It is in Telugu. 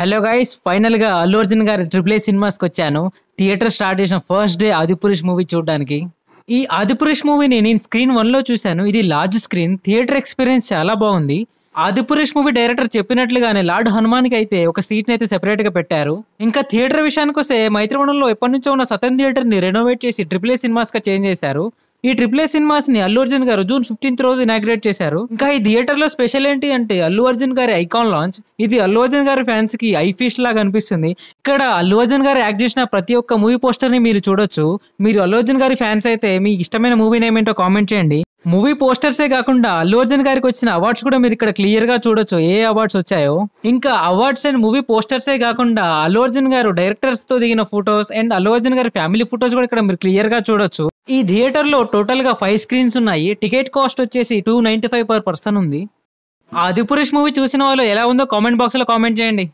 హలో గైస్ ఫైనల్గా అల్లు అర్జున్ గారి ట్రిపుల్ ఏ సినిమాస్కి వచ్చాను థియేటర్ స్టార్ట్ చేసిన ఫస్ట్ డే ఆదిపురుష్ మూవీ చూడడానికి ఈ ఆదిపురుష్ మూవీని నేను స్క్రీన్ వన్లో చూశాను ఇది లార్జ్ స్క్రీన్ థియేటర్ ఎక్స్పీరియన్స్ చాలా బాగుంది ఆదిపురుష్ మూవీ డైరెక్టర్ చెప్పినట్లుగానే లార్డ్ హనుమాన్కి అయితే ఒక సీట్ని అయితే సెపరేట్గా పెట్టారు ఇంకా థియేటర్ విషయానికి వస్తే మైత్రివనంలో ఎప్పటి నుంచో ఉన్న సతన్ థియేటర్ని రెనోవేట్ చేసి ట్రిపుల్ ఏ సినిమాస్గా చేంజ్ చేశారు ఈ ట్రిపుల్ ఏ సినిమాస్ ని అల్లు అర్జున్ గారు జూన్ ఫిఫ్టీన్త్ రోజు ఇనాగ్రేట్ చేశారు ఇంకా ఈ థియేటర్ లో స్పెషల్ ఏంటి అంటే అల్లు అర్జున్ గారి ఐకాన్ లాంచ్ ఇది అల్లు అర్జున్ గారి ఫ్యాన్స్ కి ఐ లాగా అనిపిస్తుంది ఇక్కడ అల్లు అర్జున్ గారు యాక్ట్ చేసిన ప్రతి ఒక్క మూవీ పోస్టర్ ని మీరు చూడొచ్చు మీరు అల్లు అర్జున్ గారి ఫ్యాన్స్ అయితే మీ ఇష్టమైన మూవీ నేమ్ ఏంటో కామెంట్ చేయండి మూవీ పోస్టర్సే కాకుండా అల్లు అర్జున్ గారికి వచ్చిన అవార్డ్స్ కూడా మీరు ఇక్కడ క్లియర్ గా చూడొచ్చు ఏ అవార్డ్స్ వచ్చాయో ఇంకా అవార్డ్స్ అండ్ మూవీ పోస్టర్సే కాకుండా అల్లు అర్జున్ గారు డైరెక్టర్స్ తో దిగిన ఫొటోస్ అండ్ అల్లు అర్జున్ గారి ఫ్యామిలీ ఫొటోస్ కూడా ఇక్కడ మీరు క్లియర్ గా చూడొచ్చు ఈ థియేటర్ లో టోటల్ గా ఫైవ్ స్క్రీన్స్ ఉన్నాయి టికెట్ కాస్ట్ వచ్చేసి two ninety five per person ఉంది ఆదిపురుష్ మూవీ చూసిన వాళ్ళు ఎలా ఉందో కామెంట్ బాక్స్ లో కామెంట్ చేయండి